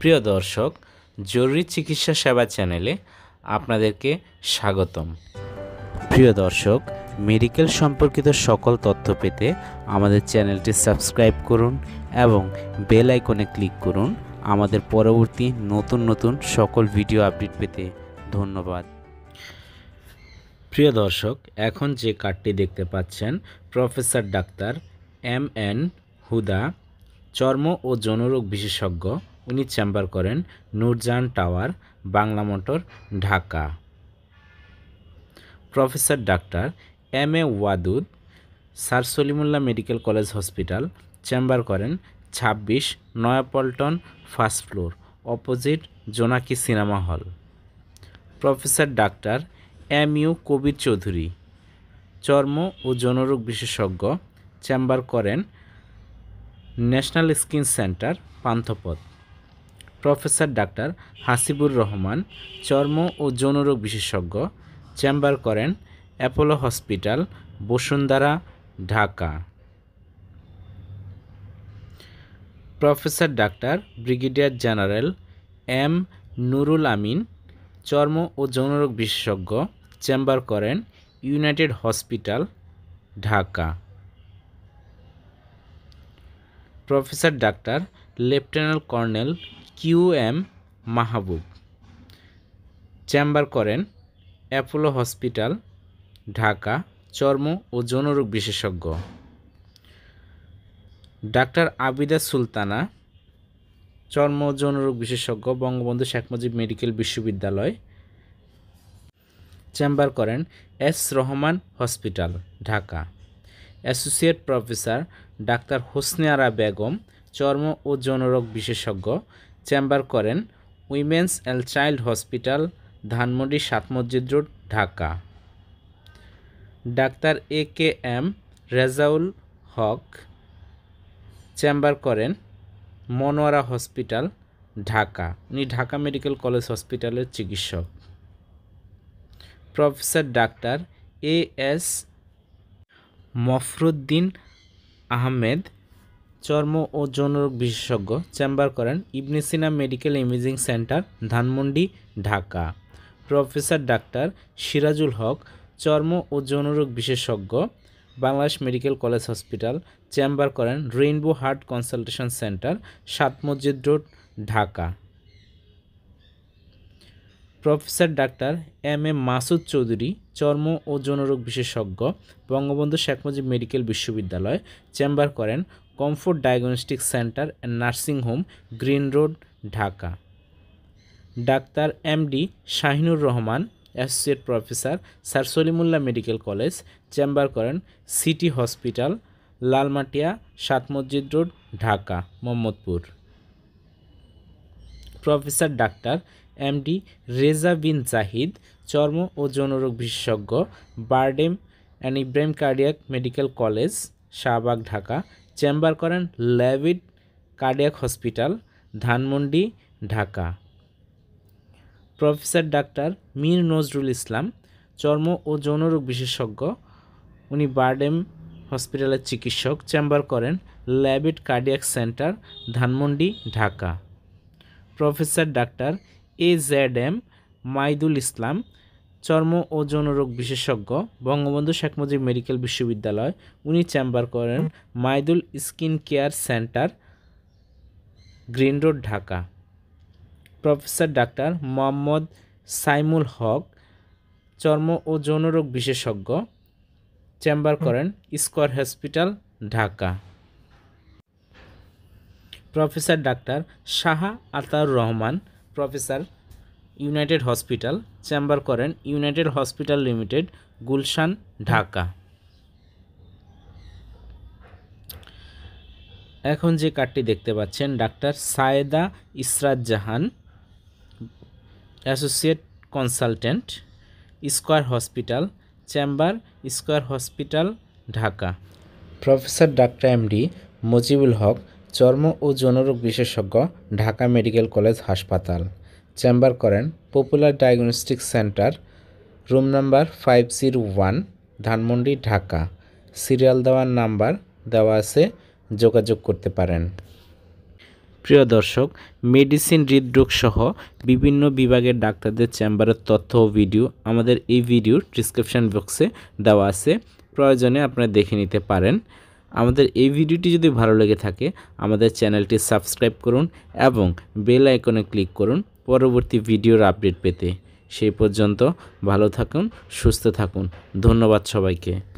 প্রিয় দর্শক জরুরি চিকিৎসা সেবা চ্যানেলে আপনাদেরকে স্বাগতম প্রিয় দর্শক মেডিকেল সম্পর্কিত সকল তথ্য পেতে আমাদের চ্যানেলটি সাবস্ক্রাইব করুন এবং বেল আইকনে ক্লিক করুন আমাদের পরবর্তী নতুন নতুন সকল ভিডিও আপডেট পেতে ধন্যবাদ প্রিয় দর্শক এখন যে কার্ডটি দেখতে পাচ্ছেন professor doctor M N Huda চর্ম ও যৌনরোগ বিশেষজ্ঞ উনি চেম্বার করেন Nurjan tower Bangla motor Dhaka professor doctor M A Wadud sir Salimullah medical college hospital chamber করেন ছাব্বিশ Naya Paltan first floor opposite Jonaki cinema hall professor doctor M U Kabir Chowdhury চর্ম ও যৌনরোগ বিশেষজ্ঞ চেম্বার করেন national skin centre Panthapath professor doctor Hasibur Rahman চর্ম ও যৌনরোগ বিশেষজ্ঞ চেম্বার করেন Apollo hospital Bashundhara Dhaka professor doctor brigadier general M Nurul Amin চর্ম ও যৌনরোগ বিশেষজ্ঞ চেম্বার করেন United hospital Dhaka professor doctor lieutenant colonel Q M Mahbub chamber করেন অ্যাপোলো হসপিটাল ঢাকা চর্ম ও যৌনরোগ বিশেষজ্ঞ ডাক্তার আবিদা সুলতানা চর্ম যৌনরোগ বিশেষজ্ঞ বঙ্গবন্ধু শেখ মুজিব মেডিকেল বিশ্ববিদ্যালয় চেম্বার করেন S Rahman hospital Dhaka associate professor doctor Hosne Ara Begum চর্ম ও যৌনরোগ বিশেষজ্ঞ চেম্বার করেন women's and child hospital Dhanmondi Sat Masjid road Dhaka doctor A K M Rezaul Haque chamber করেন মনোয়ারা হসপিটাল ঢাকা উনি ঢাকা মেডিকেল কলেজ হসপিটালের চিকিৎসক professor doctor A S Mofruddin Ahmed চর্ম ও যৌনরোগ বিশেষজ্ঞ চেম্বার করেন Ibne Sina medical imaging centre Dhanmondi Dhaka professor doctor Sirajul Haque চর্ম ও যৌনরোগ বিশেষজ্ঞ Bangladesh medical college hospital chamber করেন rainbow heart consultation centre Sat Masjid road Dhaka professor doctor M M Masud Chowdhury চর্ম ও যৌনরোগ বিশেষজ্ঞ বঙ্গবন্ধু শেখ মুজিব মেডিকেল বিশ্ববিদ্যালয় চেম্বার করেন comfort diagnostic centre and nursing home green road Dhaka doctor MD Shahinur Rahman associate professor sir Salimullah medical college chamber করেন city hospital Lalmatia Sat Masjid road Dhaka Mohammadpur professor doctor MD Reza Bin Zahid চর্ম ও যৌনরোগ বিশেষজ্ঞ BIRDEM and Ibrahim cardiac medical college Shahbag Dhaka chamber করেন Labaid cardiac hospital Dhanmondi Dhaka professor doctor Mir Nazrul Islam চর্ম ও যৌনরোগ বিশেষজ্ঞ উনি বার্ডেম হসপিটালের চিকিৎসক চেম্বার করেন Labaid cardiac centre Dhanmondi Dhaka professor doctor A Z M Maidul Islam চর্ম ও যৌনরোগ বিশেষজ্ঞ বঙ্গবন্ধু শেখ মুজিব মেডিকেল বিশ্ববিদ্যালয় উনি চেম্বার করেন Maidul skin care centre green road Dhaka professor doctor Mohammad Saimul Haque চর্ম ও যৌনরোগ বিশেষজ্ঞ চেম্বার করেন square hospital Dhaka professor doctor Shaha Atar Rahman professor united hospital chamber করেন United hospital limited Gulshan Dhaka এখন যে কার্ডটি দেখতে পাচ্ছেন doctor Sayeda Israt Jahan associate consultant square hospital chamber square hospital Dhaka professor doctor MD Mojibul Haque চর্ম ও যৌনরোগ বিশেষজ্ঞ ঢাকা মেডিকেল কলেজ হাসপাতাল চেম্বার করেন popular diagnostic centre room number five zero one Dhanmondi Dhaka serial দেওয়ার নাম্বার দেওয়া আছে যোগাযোগ করতে পারেন প্রিয় দর্শক মেডিসিন হৃদরোগ সহ বিভিন্ন বিভাগের ডাক্তারদের চেম্বারের তথ্য ও ভিডিও আমাদের এই ভিডিওর ডিসক্রিপশান বক্সে দেওয়া আছে প্রয়োজনে আপনারা দেখে নিতে পারেন আমাদের এই ভিডিওটি যদি ভালো লেগে থাকে আমাদের চ্যানেলটি সাবস্ক্রাইব করুন এবং বেল আইকনে ক্লিক করুন পরবর্তী ভিডিওর আপডেট পেতে সেই পর্যন্ত ভালো থাকুন সুস্থ থাকুন ধন্যবাদ সবাইকে